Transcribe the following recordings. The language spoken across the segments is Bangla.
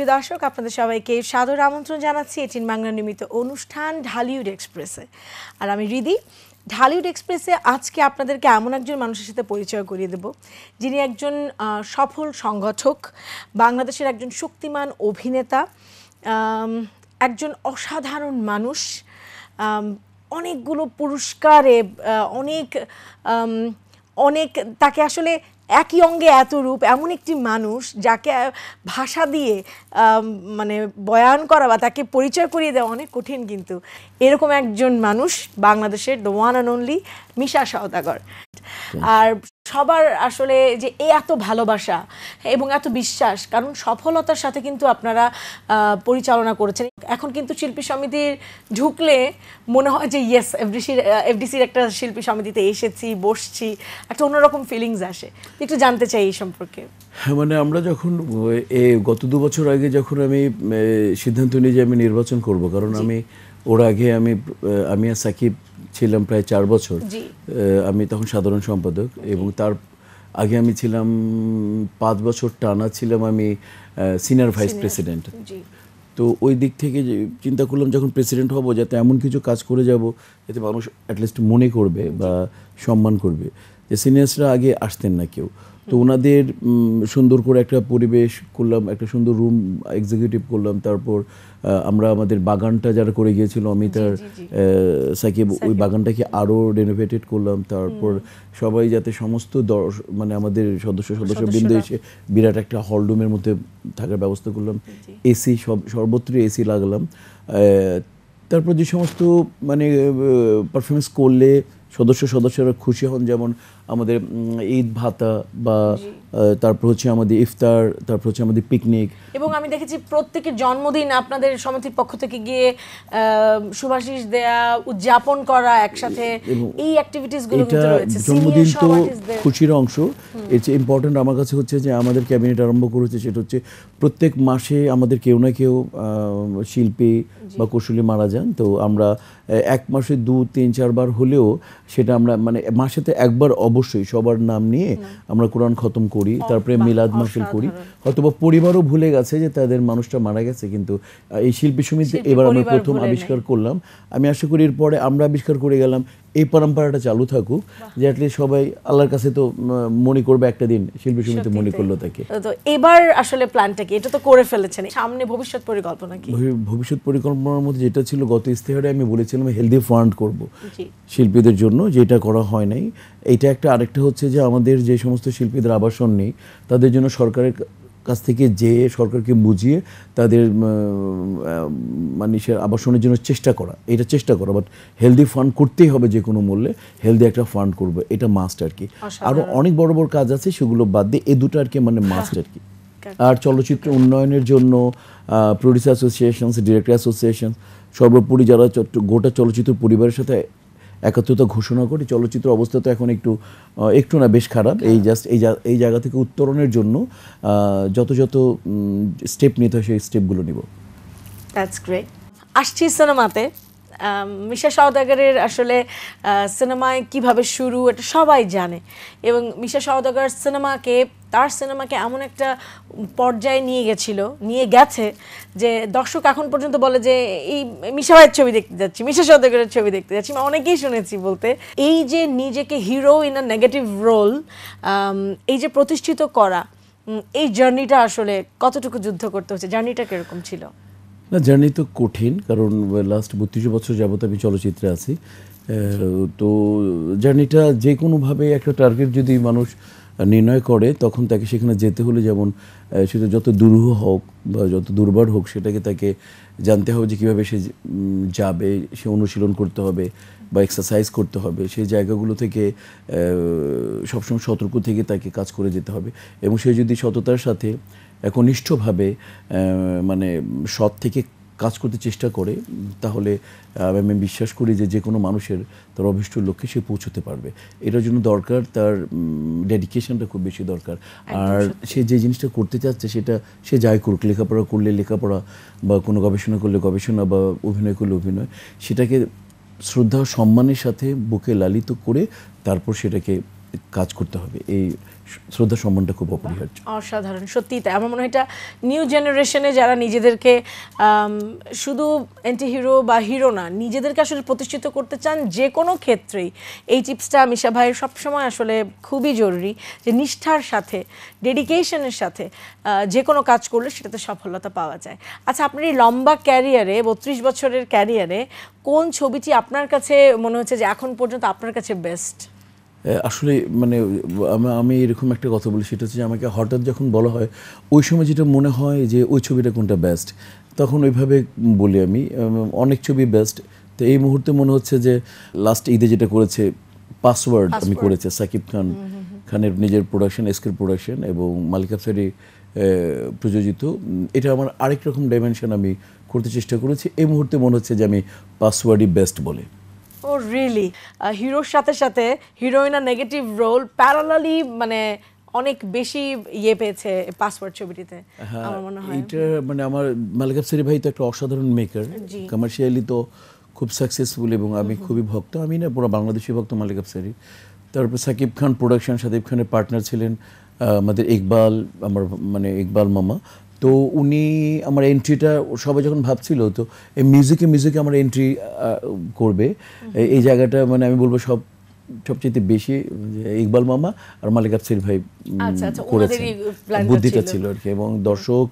প্রিয় দর্শক আপনাদের সবাইকে সাদর আমন্ত্রণ জানাচ্ছি এটিন বাংলা নির্মিত অনুষ্ঠান ঢালিউড এক্সপ্রেসে আর আমি রিদি ঢালিউড এক্সপ্রেসে আজকে আপনাদেরকে এমন একজন মানুষের সাথে পরিচয় করিয়ে দেব যিনি একজন সফল সংগঠক বাংলাদেশের একজন শক্তিমান অভিনেতা একজন অসাধারণ মানুষ অনেকগুলো পুরস্কারে অনেক অনেক তাকে আসলে একই অঙ্গে এত রূপ এমন একটি মানুষ যাকে ভাষা দিয়ে মানে বয়ান করা বা তাকে পরিচয় করিয়ে দেওয়া অনেক কঠিন কিন্তু এরকম একজন মানুষ বাংলাদেশের the one and only Misha Sawdagar আর সবার আসলে যে এ এত ভালোবাসা এবং এত বিশ্বাস কারণ সফলতার সাথে কিন্তু আপনারা পরিচালনা করেছেন এখন কিন্তু শিল্পী সমিতির ঢুকলে মনে হয় যে ইয়েস এফডিসির এফডিসির একটা শিল্পী সমিতিতে এসেছি বসছি একটা অন্যরকম ফিলিংস আসে একটু জানতে চাই এই সম্পর্কে হ্যাঁ মানে আমরা যখন এ গত দু বছর আগে যখন আমি সিদ্ধান্ত নিই যে আমি নির্বাচন করব কারণ আমি ওর আগে আমি আমি আর সাকিব ছিলাম প্রায় চার বছর আমি তখন সাধারণ সম্পাদক এবং তার আগে আমি ছিলাম পাঁচ বছর টানা ছিলাম আমি সিনিয়র ভাইস প্রেসিডেন্ট তো ওই দিক থেকে চিন্তা করলাম যখন প্রেসিডেন্ট হব যাতে এমন কিছু কাজ করে যাব যাতে মানুষ অ্যাটলিস্ট মনে করবে বা সম্মান করবে যে সিনিয়র্সরা আগে আসতেন না কেউ তো ওনাদের সুন্দর করে একটা পরিবেশ করলাম একটা সুন্দর রুম এক্সিকিউটিভ করলাম তারপর আমরা আমাদের বাগানটা যারা করে গিয়েছিল অমিতার সাকিব ওই বাগানটাকে আরও রেনোভেটেড করলাম তারপর সবাই যাতে সমস্ত মানে আমাদের সদস্য সদস্য বৃন্দ এসে বিরাট একটা হলরুমের মধ্যে থাকার ব্যবস্থা করলাম এসি সব সর্বত্র এসি লাগলাম তারপর যে সমস্ত মানে পারফরমেন্স করলে সদস্য সদস্যরা খুশি হন যেমন আমাদের ঈদ ভাতা বা তারপর হচ্ছে আমাদের ইফতার তারপর হচ্ছে আমাদের পিকনিক এবং আমি দেখেছি প্রত্যেকের জন্মদিন আপনাদের সমিতির পক্ষ থেকে গিয়ে সুভাষিস দেয়া উদযাপন করা একসাথে এই গুলো কিন্তু রয়েছে জন্মদিন তো খুশির অংশ এর চেয়ে ইম্পর্টেন্ট আমার কাছে হচ্ছে যে আমাদের ক্যাবিনেট আরম্ভ করেছে সেটা হচ্ছে প্রত্যেক মাসে আমাদের কেউ না কেউ শিল্পী বা কৌশলী মারা যান তো আমরা এক মাসে দু তিন চারবার হলেও সেটা আমরা মানে মাসেতে একবার অব অবশ্যই সবার নাম নিয়ে আমরা কোরআন খতম করি তারপরে মিলাদ মাহফিল করি অথবা পরিবারও ভুলে গেছে যে তাদের মানুষটা মারা গেছে কিন্তু এই শিল্পী সমিতি এবার আমরা প্রথম আবিষ্কার করলাম আমি আশা করি এরপরে আমরা আবিষ্কার করে গেলাম এই পরম্পরাটা চালু থাকুক যে অ্যাটলিস্ট সবাই আল্লাহর কাছে তো মনে করবে একটা দিন শিল্পী সমিতি মনে করলো তাকে তো এবার আসলে প্ল্যানটা কি এটা তো করে ফেলেছেন সামনে ভবিষ্যৎ পরিকল্পনা কি ভবিষ্যৎ পরিকল্পনার মধ্যে যেটা ছিল গত ইস্তেহারে আমি বলেছিলাম হেলদি ফান্ড করব শিল্পীদের জন্য যেটা করা হয় নাই এটা একটা আরেকটা হচ্ছে যে আমাদের যে সমস্ত শিল্পীদের আবাসন নেই তাদের জন্য সরকারের কাছ থেকে যে সরকারকে বুঝিয়ে তাদের মানুষের আবাসনের জন্য চেষ্টা করা এটা চেষ্টা করা বাট হেলদি ফান্ড করতেই হবে যে কোনো মূল্যে হেলদি একটা ফান্ড করবে এটা মাস্ট আর কি আরও অনেক বড় বড় কাজ আছে সেগুলো বাদ দিয়ে এ দুটো আর কি মানে মাস্ট আর কি আর চলচ্চিত্র উন্নয়নের জন্য প্রডিউসার অ্যাসোসিয়েশনস ডিরেক্টর অ্যাসোসিয়েশন সর্বোপরি যারা গোটা চলচ্চিত্র পরিবারের সাথে একত্রিত ঘোষণা করি চলচ্চিত্র অবস্থা তো এখন একটু একটু না বেশ খারাপ এই জাস্ট এই এই জায়গা থেকে উত্তরণের জন্য যত যত স্টেপ নিতে হয় সেই স্টেপগুলো নিব দ্যাটস গ্রেট আসছি সিনেমাতে মিশা সওদাগরের আসলে সিনেমায় কিভাবে শুরু এটা সবাই জানে এবং মিশা সওদাগর সিনেমাকে তার সিনেমাকে এমন একটা পর্যায়ে নিয়ে গেছিল নিয়ে গেছে যে দর্শক এখন পর্যন্ত বলে যে এই মিশা ভাইয়ের ছবি দেখতে যাচ্ছি মিশা সওদাগরের ছবি দেখতে যাচ্ছি অনেকেই শুনেছি বলতে এই যে নিজেকে hero in a negative role এই যে প্রতিষ্ঠিত করা এই জার্নিটা আসলে কতটুকু যুদ্ধ করতে হচ্ছে জার্নিটা কিরকম ছিল না জার্নি তো কঠিন কারণ লাস্ট বত্রিশ বছর যাবত আমি চলচ্চিত্রে আছি তো জার্নিটা যে কোনোভাবে একটা টার্গেট যদি মানুষ নির্ণয় করে তখন তাকে সেখানে যেতে হলে যেমন সেটা যত দুরূহ হোক বা যত দুর্বার হোক সেটাকে তাকে জানতে হবে যে কীভাবে সে যাবে সে অনুশীলন করতে হবে বা এক্সারসাইজ করতে হবে সেই জায়গাগুলো থেকে সবসময় সতর্ক থেকে তাকে কাজ করে যেতে হবে এবং সে যদি সততার সাথে একনিষ্ঠভাবে মানে সৎ থেকে কাজ করতে চেষ্টা করে তাহলে আমি বিশ্বাস করি যে যে কোনো মানুষের তার অভিষ্ট লক্ষ্যে সে পৌঁছতে পারবে এটার জন্য দরকার তার ডেডিকেশনটা খুব বেশি দরকার আর সে যে জিনিসটা করতে চাচ্ছে সেটা সে যাই করুক লেখাপড়া করলে লেখাপড়া বা কোনো গবেষণা করলে গবেষণা বা অভিনয় করলে অভিনয় সেটাকে শ্রদ্ধা সম্মানের সাথে বুকে লালিত করে তারপর সেটাকে কাজ করতে হবে এই শ্রদ্ধা সম্মানটা খুব অপরিহার্য অসাধারণ সত্যি তাই আমার মনে হয় এটা নিউ জেনারেশনে যারা নিজেদেরকে শুধু অ্যান্টি হিরো বা হিরো না নিজেদেরকে আসলে প্রতিষ্ঠিত করতে চান যে কোনো ক্ষেত্রেই এই টিপসটা মিশা ভাইয়ের সবসময় আসলে খুবই জরুরি যে নিষ্ঠার সাথে ডেডিকেশনের সাথে যে কোনো কাজ করলে সেটাতে সফলতা পাওয়া যায় আচ্ছা আপনার এই লম্বা ক্যারিয়ারে বত্রিশ বছরের ক্যারিয়ারে কোন ছবিটি আপনার কাছে মনে হচ্ছে যে এখন পর্যন্ত আপনার কাছে বেস্ট আসলে মানে আমি এরকম একটা কথা বলি সেটা হচ্ছে আমাকে হঠাৎ যখন বলা হয় ওই সময় যেটা মনে হয় যে ওই ছবিটা কোনটা বেস্ট তখন ওইভাবে বলি আমি অনেক ছবি বেস্ট তো এই মুহূর্তে মনে হচ্ছে যে লাস্ট ঈদে যেটা করেছে পাসওয়ার্ড আমি করেছে সাকিব খান খানের নিজের প্রোডাকশন এসকের প্রোডাকশন এবং মালিক প্রযোজিত এটা আমার আরেক রকম ডাইমেনশন আমি করতে চেষ্টা করেছি এই মুহূর্তে মনে হচ্ছে যে আমি পাসওয়ার্ডই বেস্ট বলে ও রিয়েলি হিরোর সাথে সাথে হিরোইনা নেগেটিভ রোল প্যারালালি মানে অনেক বেশি ইয়ে পেয়েছে পাসওয়ার্ড ছবিটিতে হ্যাঁ, আমার মনে হয় এটা মানে আমার মালিকাব ভাই তো একটা অসাধারণ মেকার কমার্শিয়ালি তো খুব সাকসেসফুল এবং আমি খুবই ভক্ত আমি না পুরো বাংলাদেশি ভক্ত মালিকাব সেরি তারপর সাকিব খান প্রোডাকশন সাকিব খানের পার্টনার ছিলেন আমাদের ইকবাল আমার মানে ইকবাল মামা তো উনি আমার এন্ট্রিটা সবাই যখন ভাবছিল তো এই মিউজিকে মিউজিকে আমার এন্ট্রি করবে এই জায়গাটা মানে আমি বলবো সব সবচেয়ে বেশি ইকবাল মামা আর মালিক আফসির ভাই আচ্ছা, আচ্ছা, করেছেন বুদ্ধিটা ছিল আর কি এবং দর্শক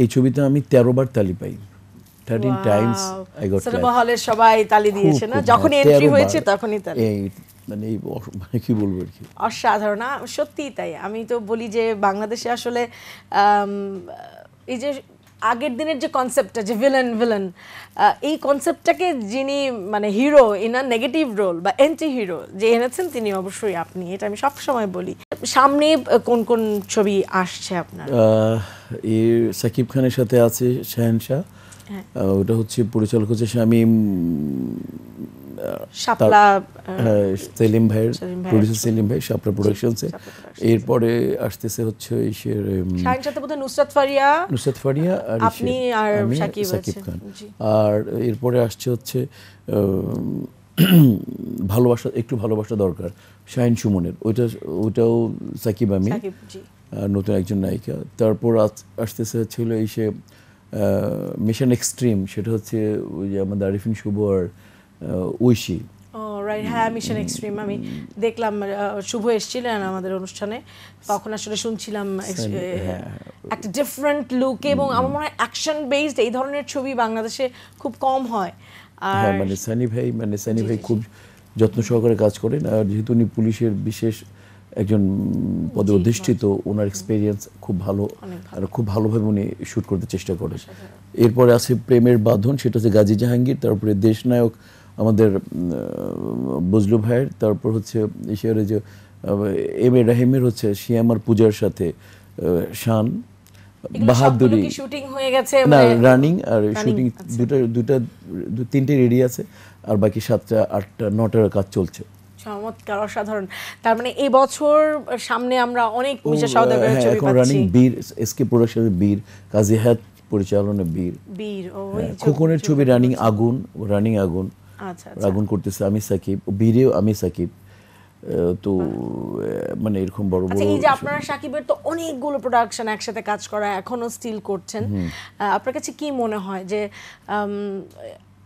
এই ছবিতে আমি তেরো বার তালি পাই থার্টিন টাইমস আই গট হলের সবাই তালি দিয়েছে না হ্যাঁ, যখন এন্ট্রি হয়েছে তখনই তালি মানে এই মানে কি বলবো আর কি অসাধারণ সত্যিই তাই আমি তো বলি যে বাংলাদেশে আসলে এই যে আগের দিনের যে কনসেপ্টটা যে ভিলেন ভিলেন এই কনসেপ্টটাকে যিনি মানে hero in a negative role বা এন্টি হিরো যে এনেছেন তিনি অবশ্যই আপনি এটা আমি সবসময় বলি সামনে কোন কোন ছবি আসছে আপনার সাকিব খানের সাথে আছে শাহেনশাহ হ্যাঁ। ওটা হচ্ছে পরিচালক হচ্ছে শামীম হ্যাঁ, সেলিম ভাইয়ের প্রডিউসার সেলিম ভাই শাপলা প্রোডাকশনসে এরপরে আসতেছে হচ্ছে ইসের নুসরাত ফারিয়া নুসরাত ফারিয়া আর আপনি আর সাকিব খান আর এরপরে আসছে হচ্ছে ভালোবাসা একটু ভালোবাসা দরকার শাহিন সুমনের ওইটা ওইটাও সাকিব আমি নতুন একজন নায়িকা তারপর আসতেছে ছিল এই সে মিশন এক্সট্রিম সেটা হচ্ছে ওই যে আমাদের আরিফিন শুভ আর ঐশী রাইট oh, হ্যাঁ মিশন এক্সট্রিম আমি দেখলাম শুভ এসেছিলেন আমাদের অনুষ্ঠানে তখন আসলে শুনছিলাম হ্যাঁ। একটা ডিফারেন্ট লুক এবং আমার মনে হয় অ্যাকশন বেসড এই ধরনের ছবি বাংলাদেশে খুব কম হয় আর হ্যাঁ, মানে সানি ভাই মানে সানি ভাই খুব যত্ন সহকারে কাজ করেন আর যেহেতু উনি পুলিশের বিশেষ একজন পদে অধিষ্ঠিত ওনার এক্সপিরিয়েন্স খুব ভালো আর খুব ভালোভাবে উনি শ্যুট করতে চেষ্টা করেন এরপরে আছে প্রেমের বাঁধন সেটা হচ্ছে গাজী জাহাঙ্গীর তারপরে দেশনায়ক আমাদের বজলু ভাইয়ের তারপর হচ্ছে এশিয়ার যে এম এ রাহিমের হচ্ছে শিয়ামার পূজার সাথে শান বাহাদুরি শুটিং হয়ে গেছে না রানিং মানে আর শুটিং আচ্ছা। দুটা দুটা তিনটে রেডি আছে আর বাকি সাতটা আটটা নটার কাজ চলছে চমৎকার অসাধারণ তার মানে এই বছর সামনে আমরা অনেক মিশা সাউদার হ্যাঁ, ছবি পাচ্ছি এখন রানিং বীর এসকে প্রোডাকশনে বীর কাজী হাত পরিচালনে বীর বীর ও হ্যাঁ, খোকনের ছবি রানিং আগুন রানিং আগুন আচ্ছা, আচ্ছা। রাগুন করতেছে আমি সাকিব বীরেও আমি সাকিব তো মানে এরকম বড় আচ্ছা, বড় এই যে আপনারা সাকিবের তো অনেকগুলো প্রোডাকশন একসাথে কাজ করা এখনো স্টিল করছেন আপনার কাছে কি মনে হয় যে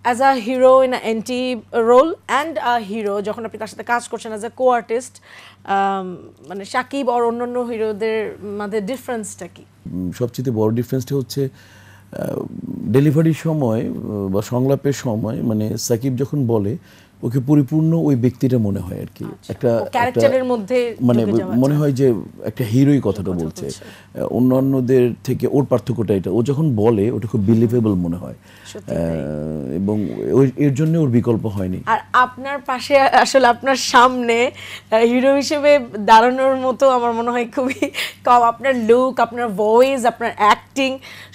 as a hero in anti role and a hero যখন আপনি তার সাথে কাজ করছেন অ্যাজ আ কো আর্টিস্ট মানে সাকিব আর অন্যান্য হিরোদের মধ্যে ডিফারেন্সটা কি সবচেয়ে বড় ডিফারেন্সটা হচ্ছে ডেলিভারির সময় বা সংলাপের সময় মানে সাকিব যখন বলে ওকে পরিপূর্ণ ওই ব্যক্তিটা মনে হয় আর কি আচ্ছা। একটা ক্যারেক্টারের মধ্যে মানে মনে আচ্ছা। হয় যে একটা হিরোই কথাটা বলছে অন্যান্যদের থেকে ওর পার্থক্যটা এটা ও যখন বলে ওটা খুব বিলিভেবল মনে হয় এবং এর জন্য ওর বিকল্প হয়নি আর আপনার পাশে আসলে আপনার সামনে হিরো হিসেবে দাঁড়ানোর মতো আমার মনে হয় খুবই কম আপনার লুক আপনার ভয়েস আপনার অ্যাক্টিং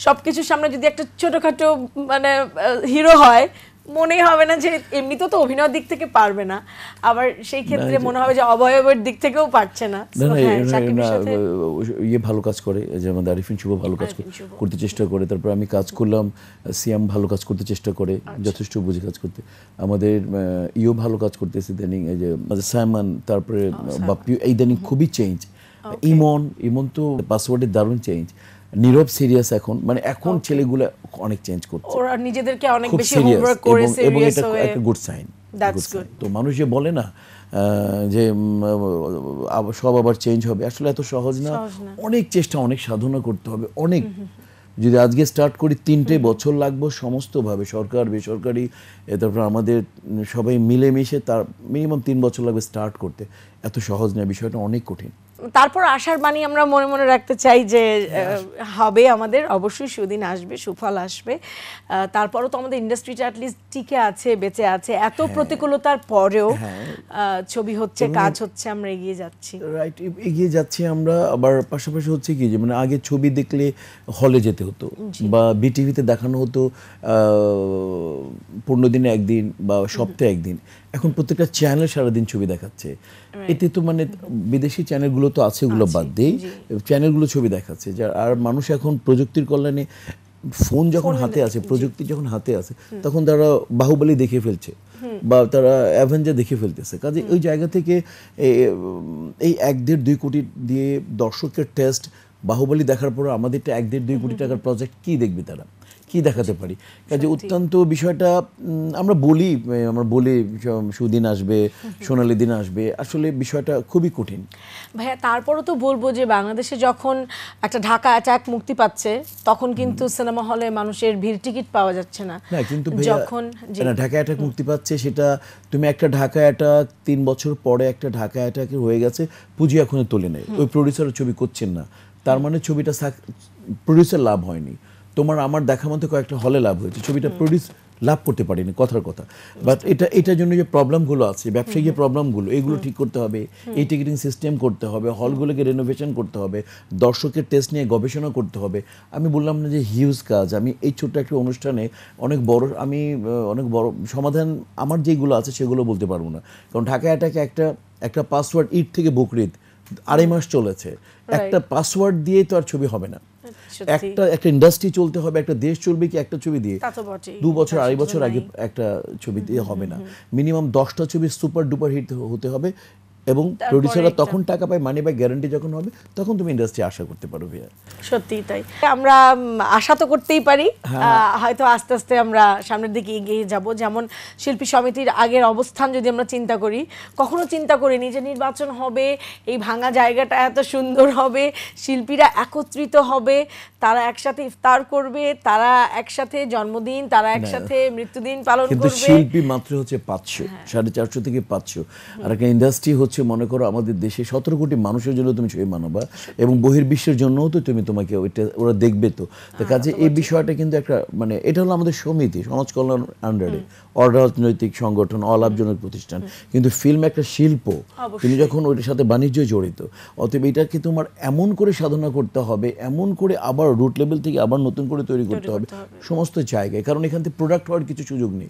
সব কিছুর সামনে যদি একটা ছোটোখাটো মানে হিরো হয় মনে হবে না যে এমনিতেও তো অভিনয় দিক থেকে পারবে না আবার সেই ক্ষেত্রে মনে হবে যে অবয়বের দিক থেকেও পারছে না হ্যাঁ, ইয়ে ভালো কাজ করে যেমন আরিফিন শুভ ভালো কাজ করতে চেষ্টা করে তারপর আমি কাজ করলাম সিয়াম ভালো কাজ করতে চেষ্টা করে আচ্ছা। যথেষ্ট বুঝে কাজ করতে আমাদের ইও ভালো কাজ করতেছে ইদানিং এই যে সাইমান তারপরে বাপ্পি ইদানিং খুবই চেঞ্জ ইমন ইমন তো পাসওয়ার্ডের দারুণ চেঞ্জ নীরব সিরিয়াস এখন মানে এখন ছেলেগুলো অনেক চেঞ্জ করছে ওরা নিজেদেরকে অনেক বেশি হোমওয়ার্ক করে এবং এটা একটা গুড সাইন তো মানুষ যে বলে না যে সব আবার চেঞ্জ হবে আসলে এত সহজ না অনেক চেষ্টা অনেক সাধনা করতে হবে অনেক যদি আজকে স্টার্ট করি তিনটে বছর লাগবো সমস্তভাবে সরকার বেসরকারি তারপর আমাদের সবাই মিলেমিশে তার মিনিমাম তিন বছর লাগবে স্টার্ট করতে এত সহজ না বিষয়টা অনেক কঠিন তারপর আশার বাণী আমরা মনে মনে রাখতে চাই যে হবে আমাদের অবশ্যই সুদিন আসবে সুফল আসবে তারপরও তো আমাদের ইন্ডাস্ট্রিটা অ্যাটলিস্ট টিকে আছে বেঁচে আছে এত হ্যাঁ। প্রতিকূলতার পরেও হ্যাঁ। ছবি হচ্ছে কাজ হচ্ছে আমরা এগিয়ে যাচ্ছি রাইট এগিয়ে যাচ্ছি আমরা আবার পাশাপাশি হচ্ছে কি যে মানে আগে ছবি দেখলে হলে যেতে হতো বা বিটিভিতে দেখানো হতো পনেরো দিনে একদিন বা সপ্তাহে একদিন এখন প্রত্যেকটা চ্যানেল সারাদিন ছবি দেখাচ্ছে এতে তো মানে বিদেশি চ্যানেলগুলো তো আছে ওগুলো বাদ দিয়েই চ্যানেলগুলো ছবি দেখাচ্ছে যার আর মানুষ এখন প্রযুক্তির কল্যাণে ফোন যখন হাতে আছে প্রযুক্তি যখন হাতে আছে তখন তারা বাহুবলী দেখে ফেলছে বা তারা অ্যাভেঞ্জার দেখে ফেলতেছে কাজে ওই জায়গা থেকে এই এক দেড় দুই কোটি দিয়ে দর্শকের টেস্ট বাহুবলী দেখার পর আমাদের এক দেড় দুই কোটি টাকার প্রজেক্ট কি দেখবে তারা কি দেখাতে পারি কাজে অত্যন্ত বিষয়টা আমরা বলি আমরা বলি সুদিন আসবে সোনালি দিন আসবে আসলে বিষয়টা খুবই কঠিন ভাইয়া তারপরও তো বলবো যে বাংলাদেশে যখন একটা ঢাকা অ্যাটাক মুক্তি পাচ্ছে তখন কিন্তু সিনেমা হলে মানুষের ভিড় টিকিট পাওয়া যাচ্ছে না না কিন্তু যখন ঢাকা অ্যাটাক মুক্তি পাচ্ছে সেটা তুমি একটা ঢাকা অ্যাটাক তিন বছর পরে একটা ঢাকা অ্যাটাকের হয়ে গেছে পুঁজি এখনো তোলে নেই ওই প্রডিউসার ছবি করছেন না তার মানে ছবিটা প্রডিউসার লাভ হয়নি তোমার আমার দেখা মতো কয়েকটা হলে লাভ হয়েছে ছবিটা প্রডিউস লাভ করতে পারিনি কথার কথা বাট এটা এটার জন্য যে প্রবলেমগুলো আছে ব্যবসায়ী যে প্রবলেমগুলো এগুলো ঠিক করতে হবে এই টিকিটিং সিস্টেম করতে হবে হলগুলোকে রেনোভেশন করতে হবে দর্শকের টেস্ট নিয়ে গবেষণা করতে হবে আমি বললাম না যে হিউজ কাজ আমি এই ছোট্ট একটা অনুষ্ঠানে অনেক বড় আমি অনেক বড় সমাধান আমার যেগুলো আছে সেগুলো বলতে পারবো না কারণ ঢাকা অ্যাটাকে একটা একটা পাসওয়ার্ড ইট থেকে বকরিদ আড়াই মাস চলেছে একটা পাসওয়ার্ড দিয়ে তো আর ছবি হবে না একটা একটা ইন্ডাস্ট্রি চলতে হবে একটা দেশ চলবে কি একটা ছবি দিয়ে দু বছর আড়াই বছর আগে একটা ছবি দিয়ে হবে না মিনিমাম দশটা ছবি সুপার ডুপার হিট হতে হবে এবং প্রডিউসাররা তখন টাকা পায় মানি বাই গ্যারান্টি যখন হবে তখন তুমি ইন্ডাস্ট্রি আশা করতে পারো ভিয়া সত্যি তাই আমরা আশা তো করতেই পারি হ্যাঁ। হয়তো আস্তে আস্তে আমরা সামনের দিকে এগিয়ে যাব যেমন শিল্পী সমিতির আগের অবস্থান যদি আমরা চিন্তা করি কখনো চিন্তা করি নিজে নির্বাচন হবে এই ভাঙা জায়গাটা এত সুন্দর হবে শিল্পীরা একত্রিত হবে তারা একসাথে ইফতার করবে তারা একসাথে জন্মদিন তারা হ্যাঁ। একসাথে মৃত্যুদিন পালন করবে শিল্পী মাত্র হচ্ছে পাঁচশো হ্যাঁ। সাড়ে চারশো থেকে পাঁচশো আর একটা ইন্ডাস্ট্রি হচ্ছে হচ্ছে মনে করো আমাদের দেশে সতেরো কোটি মানুষের জন্য তুমি ছবি বানাবা এবং বহির্বিশ্বের জন্যও তো তুমি তোমাকে ওইটা ওরা দেখবে তো তা হ্যাঁ, কাজে এই বিষয়টা কিন্তু একটা মানে এটা হলো আমাদের সমিতি সমাজ কল্যাণ আন্ডারে অরাজনৈতিক সংগঠন অলাভজনক প্রতিষ্ঠান কিন্তু ফিল্ম একটা শিল্প তুমি যখন ওইটার সাথে বাণিজ্য জড়িত অতএব এটাকে তোমার এমন করে সাধনা করতে হবে এমন করে আবার রুট লেভেল থেকে আবার নতুন করে তৈরি করতে হবে সমস্ত জায়গায় কারণ এখান থেকে প্রোডাক্ট হওয়ার কিছু সুযোগ নেই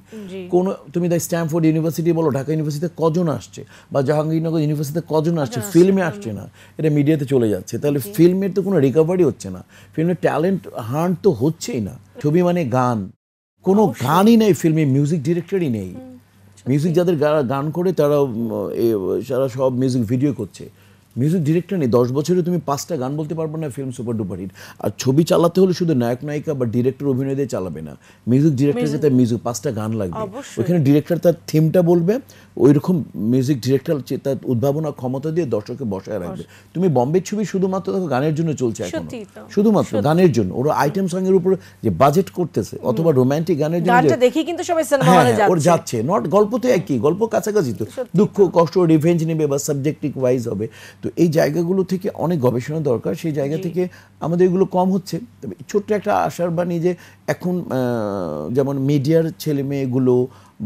কোনো তুমি দেখ স্ট্যামফোর্ড ইউনিভার্সিটি বলো ঢাকা ইউনিভার্সিটিতে কজন আসছে বা জাহাঙ্গীরনগর করো ইউনিভার্সিটিতে কজন আসছে ফিল্মে হ্যাঁ, আসছে না এটা মিডিয়াতে চলে যাচ্ছে তাহলে ফিল্মের তো কোনো রিকভারি হচ্ছে না ফিল্মের ট্যালেন্ট হার্ন তো হচ্ছেই না ছবি মানে গান কোনো গানই নেই ফিল্মে মিউজিক ডিরেক্টরই নেই মিউজিক যাদের গান করে তারা সারা সব মিউজিক ভিডিও করছে মিউজিক ডিরেক্টর নেই দশ বছরে তুমি পাঁচটা গান বলতে পারবো না ফিল্ম সুপার ডুপার হিট আর ছবি চালাতে হলে শুধু নায়ক নায়িকা বা ডিরেক্টর অভিনয় দিয়ে চালাবে না মিউজিক ডিরেক্টর তার মিউজিক পাঁচটা গান লাগবে ওইখানে ডিরেক্টর তার থিমটা বলবে ওই রকম মিউজিক ডিরেক্টর তার উদ্ভাবনা ক্ষমতা দিয়ে দর্শককে বসায় রাখবে তুমি বম্বে ছবি শুধুমাত্র দেখো গানের জন্য চলছে এখন শুধুমাত্র গানের জন্য ওরা আইটেম সং এর উপর যে বাজেট করতেছে অথবা রোমান্টিক গানের জন্য গানটা দেখি কিন্তু সবাই সিনেমা হলে যাচ্ছে ওর যাচ্ছে নট গল্প তো একই গল্প কাছাকাছি তো দুঃখ কষ্ট রিভেঞ্জ নেবে বা সাবজেক্টিভ ওয়াইজ হবে তো এই জায়গাগুলো থেকে অনেক গবেষণা দরকার সেই জায়গা থেকে আমাদের এগুলো কম হচ্ছে তবে ছোট্ট একটা আশার বাণী যে এখন যেমন মিডিয়ার ছেলে মেয়েগুলো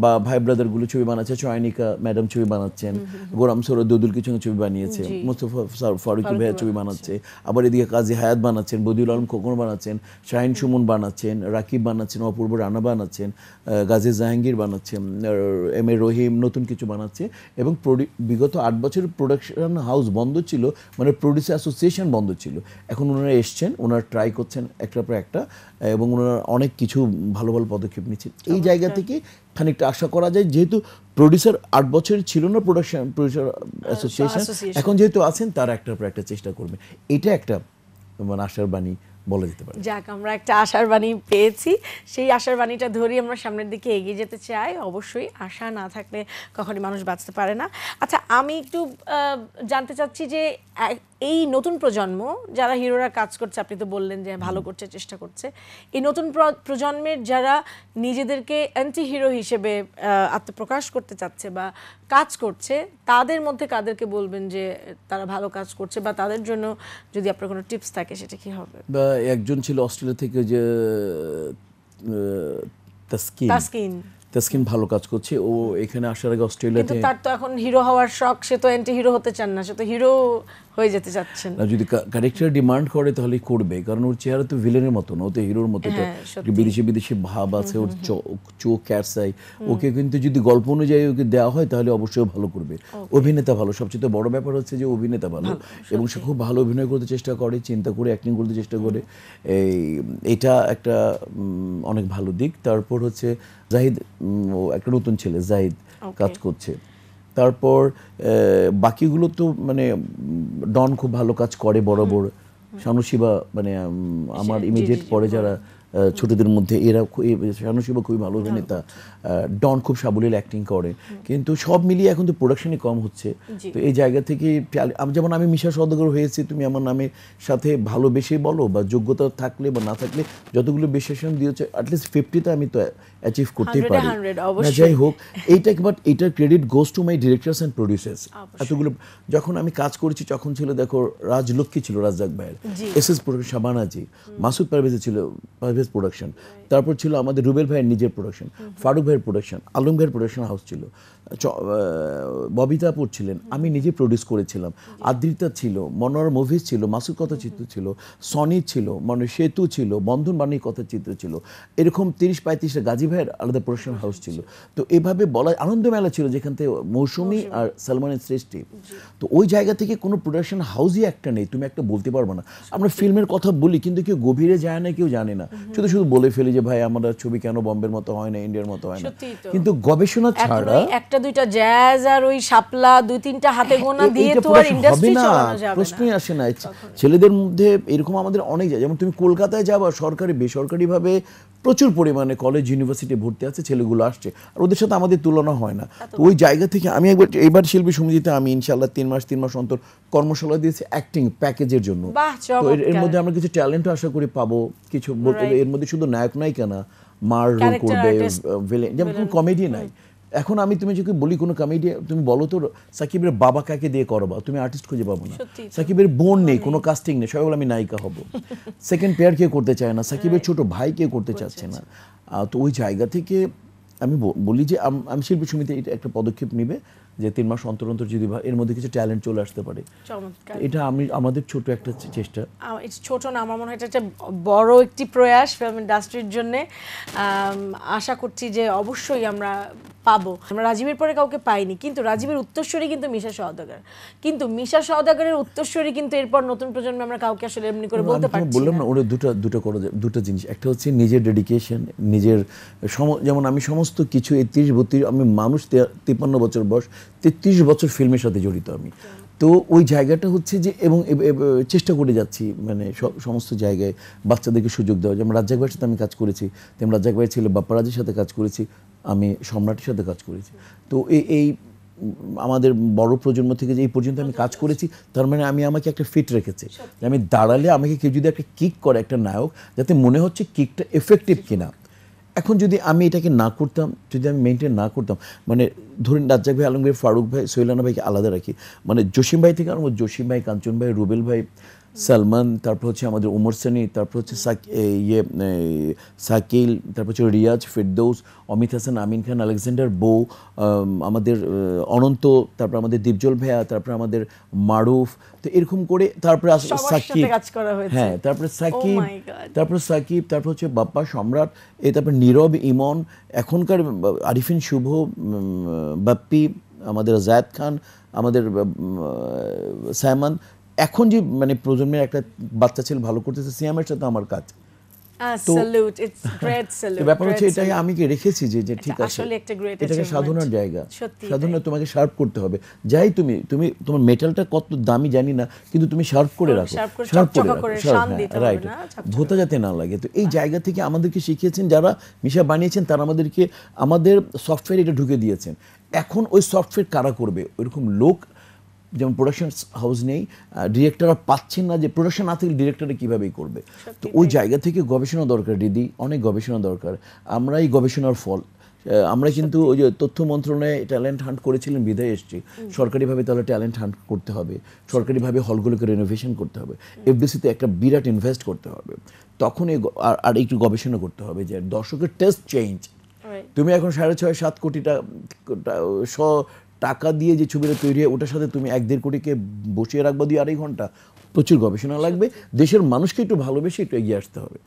বা ভাই ব্রাদারগুলো ছবি বানাচ্ছে চয়নিকা ম্যাডাম ছবি বানাচ্ছেন গোরাম সৌর দুদুল কিছু ছবি বানিয়েছে মুস্তফা ফারুকি ভাইয়া ছবি বানাচ্ছে আবার এদিকে কাজী হায়াত বানাচ্ছেন বদিউল আলম খোকন বানাচ্ছেন শাহিন সুমন বানাচ্ছেন রাকিব বানাচ্ছেন অপূর্ব রানা বানাচ্ছেন গাজী জাহাঙ্গীর বানাচ্ছেন এম এ রহিম নতুন কিছু বানাচ্ছে এবং বিগত আট বছর প্রোডাকশন হাউস বন্ধ ছিল মানে প্রডিউসার অ্যাসোসিয়েশন বন্ধ ছিল এখন ওনারা এসছেন ওনারা ট্রাই করছেন একটার পর একটা এবং ওনারা অনেক কিছু ভালো ভালো পদক্ষেপ নিচ্ছেন এই জায়গা থেকে খানিকটা আশা করা যায় যেহেতু প্রডিউসার আট বছর ছিল না প্রোডাকশন প্রডিউসার অ্যাসোসিয়েশন এখন যেহেতু আছেন তারা একটার পর একটা চেষ্টা করবে এটা একটা মানে আশার বাণী যাক আমরা একটা আশার বাণী পেয়েছি সেই আশার বাণীটা ধরি আমরা সামনের দিকে এগিয়ে যেতে চাই অবশ্যই আশা না থাকলে কখনই মানুষ বাঁচতে পারে না আচ্ছা আমি একটু জানতে চাচ্ছি যে এই নতুন প্রজন্ম যারা হিরোরা কাজ করছে আপনি তো বললেন যে ভালো করছে চেষ্টা করছে এই নতুন প্রজন্মের যারা নিজেদেরকে অ্যান্টি হিরো হিসেবে আত্মপ্রকাশ করতে চাচ্ছে বা কাজ করছে তাদের মধ্যে কাদেরকে বলবেন যে তারা ভালো কাজ করছে বা তাদের জন্য যদি আপনার কোনো টিপস থাকে সেটা কি হবে বা একজন ছিল অস্ট্রেলিয়া থেকে যে তাসকিন ভালো কাজ করছে ও এখানে আসার আগে অস্ট্রেলিয়াতে তার তো এখন হিরো হওয়ার শখ সে তো অ্যান্টি হিরো হতে চান না সে তো হিরো হয়ে যেতে চাচ্ছেন না যদি ক্যারেক্টার ডিমান্ড করে তাহলে করবে কারণ ওর চেহারা তো ভিলেনের মতো না ও তো হিরোর মতো হ্যাঁ, বিদেশি বিদেশি ভাব আছে ওর চোখ ক্যারসাই ওকে কিন্তু যদি গল্প অনুযায়ী ওকে দেওয়া হয় তাহলে অবশ্যই ভালো করবে অভিনেতা ভালো সবচেয়ে বড় ব্যাপার হচ্ছে যে অভিনেতা ভালো এবং সে খুব ভালো অভিনয় করতে চেষ্টা করে চিন্তা করে অ্যাক্টিং করতে চেষ্টা করে এই এটা একটা অনেক ভালো দিক তারপর হচ্ছে জাহিদ একটা নতুন ছেলে জাহিদ কাজ করছে তারপর বাকিগুলো তো মানে ডন খুব ভালো কাজ করে বরাবর শানুশিবা মানে আমার ইমিডিয়েট পরে যারা ছোটদের মধ্যে এরা শানুশিবা খুবই ভালো অভিনেতা ডন খুব সাবলীল অ্যাক্টিং করে কিন্তু সব মিলিয়ে এখন তো প্রোডাকশনই কম হচ্ছে তো এই জায়গা থেকে যেমন আমি মিশা সদগর হয়েছি তুমি আমার নামের সাথে ভালোবেসে বলো বা যোগ্যতা থাকলে বা না থাকলে যতগুলো বিশ্লেষণ দিয়েছে অ্যাটলিস্ট ফিফটিতে আমি তো অ্যাচিভ করতেই পারি না যাই হোক এইটা বাট এটার credit goes to my directors and producers এতগুলো যখন আমি কাজ করেছি তখন ছিল দেখো রাজলক্ষ্মী ছিল রাজাক ভাইয়ের এস এস প্রকাশ শাবানাজি মাসুদ পারভেজ ছিল পারভেজ ইলিয়াসের প্রোডাকশন তারপর ছিল আমাদের রুবেল ভাইয়ের নিজের প্রোডাকশন ফারুক ভাইয়ের প্রোডাকশন আলম ভাইয়ের প্রোডাকশন হাউস ছিল ববিতাপুর ছিলেন আমি নিজে প্রডিউস করেছিলাম আদ্রিতা ছিল মনোর মুভিস ছিল মাসুর কথাচিত্র ছিল সনি ছিল মানে সেতু ছিল বন্ধন বাণীর কথাচিত্র ছিল এরকম তিরিশ পঁয়ত্রিশটা গাজী ভাইয়ের আলাদা প্রোডাকশন হাউস ছিল তো এভাবে বলা আনন্দ মেলা ছিল যেখান থেকে মৌসুমি আর সালমানের সৃষ্টি তো ওই জায়গা থেকে কোনো প্রোডাকশন হাউসই একটা নেই তুমি একটা বলতে পারবো না আমরা ফিল্মের কথা বলি কিন্তু কেউ গভীরে যায় না কেউ জানে না শুধু শুধু বলে ফেলি যে ভাই আমাদের ছবি কেন বম্বের মতো হয় না ইন্ডিয়ার মতো হয় না কিন্তু গবেষণা ছাড়া একটা দুইটা জ্যাজ আর ওই শাপলা দুই তিনটা হাতে হ্যাঁ, গোনা দিয়ে তো আর ইন্ডাস্ট্রি চালানো যাবে না প্রশ্নই আসে না ছেলেদের মধ্যে এরকম আমাদের অনেক যায় যেমন তুমি কলকাতায় যাবা সরকারি বেসরকারি ভাবে প্রচুর পরিমাণে কলেজ ইউনিভার্সিটি ভর্তি আছে ছেলেগুলো আসছে আর ওদের সাথে আমাদের তুলনা হয় না তো ওই জায়গা থেকে আমি একবার এবার শিল্পী সমিতিতে আমি ইনশাল্লাহ তিন মাস তিন মাস অন্তর কর্মশালা দিয়েছি অ্যাক্টিং প্যাকেজের জন্য তো এর মধ্যে আমরা কিছু ট্যালেন্টও আশা করি পাবো কিছু এর মধ্যে শুধু নায়ক নায়িকা না মার রোল করবে যেমন কমেডি নাই এখন আমি তুমি যদি বলি কোনো কমেডিয়া তুমি বলো তো সাকিবের বাবা কাকে দিয়ে করবা তুমি আর্টিস্ট খুঁজে পাবো না সাকিবের বোন নেই কোনো কাস্টিং নেই সবাই বলে আমি নায়িকা হব সেকেন্ড পেয়ার কেউ করতে চায় না সাকিবের ছোট ভাই কেউ করতে চাচ্ছে না তো ওই জায়গা থেকে আমি বলি যে আমি শিল্পী সমিতি একটা পদক্ষেপ নিবে যে তিন মাস অন্তর অন্তর যদি এর মধ্যে কিছু ট্যালেন্ট চলে আসতে পারে এটা আমি আমাদের ছোট একটা চেষ্টা ছোট না আমার মনে হয় এটা বড় একটি প্রয়াস ফিল্ম ইন্ডাস্ট্রির জন্য আশা করছি যে অবশ্যই আমরা পাবো আমরা রাজীবের পরে কাউকে পাইনি কিন্তু রাজীবের উত্তরস্বরী কিন্তু মিশা সওদাগর কিন্তু মিশা সওদাগরের উত্তরস্বরী কিন্তু এরপর নতুন প্রজন্মে আমরা কাউকে আসলে এমনি করে বলতে পারছি বললাম না ওরে দুটো দুটো করে দুটো জিনিস একটা হচ্ছে নিজের ডেডিকেশন নিজের যেমন আমি সমস্ত কিছু এই তিরিশ বত্রিশ আমি মানুষ তিপ্পান্ন বছর বয়স তেত্রিশ বছর ফিল্মের সাথে জড়িত আমি তো ওই জায়গাটা হচ্ছে যে এবং চেষ্টা করে যাচ্ছি মানে সমস্ত জায়গায় বাচ্চাদেরকে সুযোগ দেওয়া যেমন রাজ্জাক ভাইয়ের সাথে আমি কাজ করেছি তেমন রাজ্জাক ভাইয়ের ছেলে বাপ্পারাজের সাথে কাজ করেছি আমি সম্রাটের সাথে কাজ করেছি তো এই এই আমাদের বড় প্রজন্ম থেকে যে এই পর্যন্ত আমি কাজ করেছি তার মানে আমি আমাকে একটা ফিট রেখেছি আমি দাঁড়ালে আমাকে কেউ যদি একটা কিক করে একটা নায়ক যাতে মনে হচ্ছে কিকটা এফেক্টিভ কিনা এখন যদি আমি এটাকে না করতাম যদি আমি মেনটেন না করতাম মানে ধরুন রাজ্জাক ভাই আলমগীর ফারুক ভাই সৈলানা ভাইকে আলাদা রাখি মানে জসিম ভাই থেকে আরম্ভ জসিম ভাই কাঞ্চন ভাই রুবেল ভাই সালমান তারপর হচ্ছে আমাদের উমর সানি তারপর হচ্ছে ইয়ে সাকিল তারপর হচ্ছে রিয়াজ ফেরদৌস অমিত হাসান আমিন খান আলেকজান্ডার বউ আমাদের অনন্ত তারপর আমাদের দীপজল ভাইয়া তারপর আমাদের মারুফ তো এরকম করে তারপরে সাকিব হ্যাঁ তারপরে oh সাকিব তারপরে সাকিব তারপর হচ্ছে বাপ্পা সম্রাট এ তারপর নীরব ইমন এখনকার আরিফিন শুভ বাপ্পি আমাদের জায়দ খান আমাদের সায়মান এখন যে মানে প্রজন্মের একটা বাচ্চা ছেলে ভালো করতেছে এর সাথে আমার কাজ ব্যাপার হচ্ছে এটাকে আমি কি রেখেছি যে ঠিক আছে এটাকে সাধনার জায়গা সাধনা তোমাকে শার্প করতে হবে যাই তুমি তুমি তোমার মেটালটা কত দামি জানি না কিন্তু তুমি শার্প করে রাখো শার্প করে রাইট হ্যাঁ, ভোতা যাতে না লাগে তো এই জায়গা থেকে আমাদেরকে শিখিয়েছেন যারা মিশা বানিয়েছেন তারা আমাদেরকে আমাদের সফটওয়্যার এটা ঢুকে দিয়েছেন এখন ওই সফটওয়্যার কারা করবে ওইরকম লোক যেমন প্রোডাকশন হাউস নেই ডিরেক্টররা পাচ্ছেন না যে প্রোডাকশন না থাকলে ডিরেক্টরে কীভাবেই করবে তো ওই জায়গা থেকে গবেষণা দরকার দিদি অনেক গবেষণা দরকার আমরা এই গবেষণার ফল আমরা কিন্তু ওই যে তথ্য মন্ত্রণালয়ে ট্যালেন্ট হান্ট করেছিলেন বিদায় এসছি সরকারিভাবে তাহলে ট্যালেন্ট হান্ট করতে হবে সরকারিভাবে হলগুলোকে রেনোভেশন করতে হবে এফডিসিতে একটা বিরাট ইনভেস্ট করতে হবে তখন আর একটু গবেষণা করতে হবে যে দর্শকের টেস্ট চেঞ্জ তুমি এখন সাড়ে ছয় সাত কোটি টাকা টাকা দিয়ে যে ছবিটা তৈরি হয় ওটার সাথে তুমি এক দেড় কোটিকে বসিয়ে রাখবা দিয়ে আড়াই ঘন্টা প্রচুর গবেষণা লাগবে দেশের মানুষকে একটু ভালোবেসে একটু এগিয়ে আসতে হবে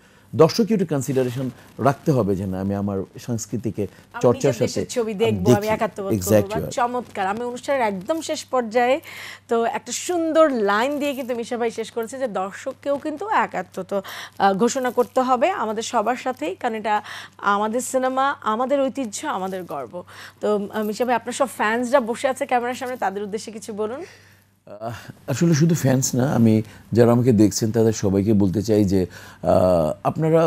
দর্শককে একটু কনসিডারেশন রাখতে হবে যে না আমি আমার সংস্কৃতিকে চর্চার সাথে ছবি দেখব আমি একাত্মবোধ চমৎকার আমি অনুষ্ঠানের একদম শেষ পর্যায়ে তো একটা সুন্দর লাইন দিয়ে কিন্তু মিশা ভাই শেষ করেছে যে দর্শককেও কিন্তু একাত্মত ঘোষণা করতে হবে আমাদের সবার সাথেই কারণ এটা আমাদের সিনেমা আমাদের ঐতিহ্য আমাদের গর্ব তো মিশা ভাই আপনার সব ফ্যান্সরা বসে আছে ক্যামেরার সামনে তাদের উদ্দেশ্যে কিছু বলুন আসলে শুধু ফ্যান্স না আমি যারা আমাকে দেখছেন তাদের সবাইকে বলতে চাই যে আপনারা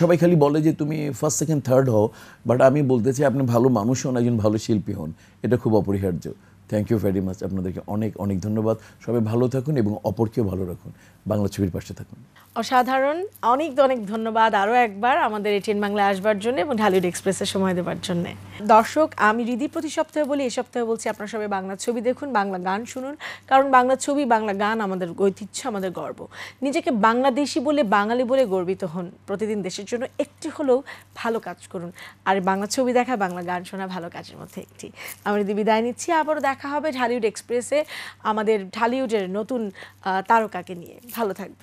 সবাই খালি বলে যে তুমি ফার্স্ট সেকেন্ড থার্ড হও বাট আমি বলতে চাই আপনি ভালো মানুষ হন একজন ভালো শিল্পী হন এটা খুব অপরিহার্য থ্যাংক ইউ ভেরি মাচ আপনাদেরকে অনেক অনেক ধন্যবাদ সবাই ভালো থাকুন এবং অপরকেও ভালো রাখুন বাংলা ছবির পাশে থাকুন অসাধারণ অনেক অনেক ধন্যবাদ আরও একবার আমাদের এটিএন বাংলা আসবার জন্য এবং ঢালিউড এক্সপ্রেসের সময় দেওয়ার জন্য দর্শক আমি রিদি প্রতি সপ্তাহে বলি এই সপ্তাহে বলছি আপনারা সবাই বাংলা ছবি দেখুন বাংলা গান শুনুন কারণ বাংলা ছবি বাংলা গান আমাদের ঐতিহ্য আমাদের গর্ব নিজেকে বাংলাদেশি বলে বাঙালি বলে গর্বিত হন প্রতিদিন দেশের জন্য একটি হলেও ভালো কাজ করুন আর বাংলা ছবি দেখা বাংলা গান শোনা ভালো কাজের মধ্যে একটি আমি রিদি বিদায় নিচ্ছি আবারও দেখা দেখা হবে ঢালিউড এক্সপ্রেসে আমাদের ঢালিউডের নতুন তারকাকে নিয়ে ভালো থাকবেন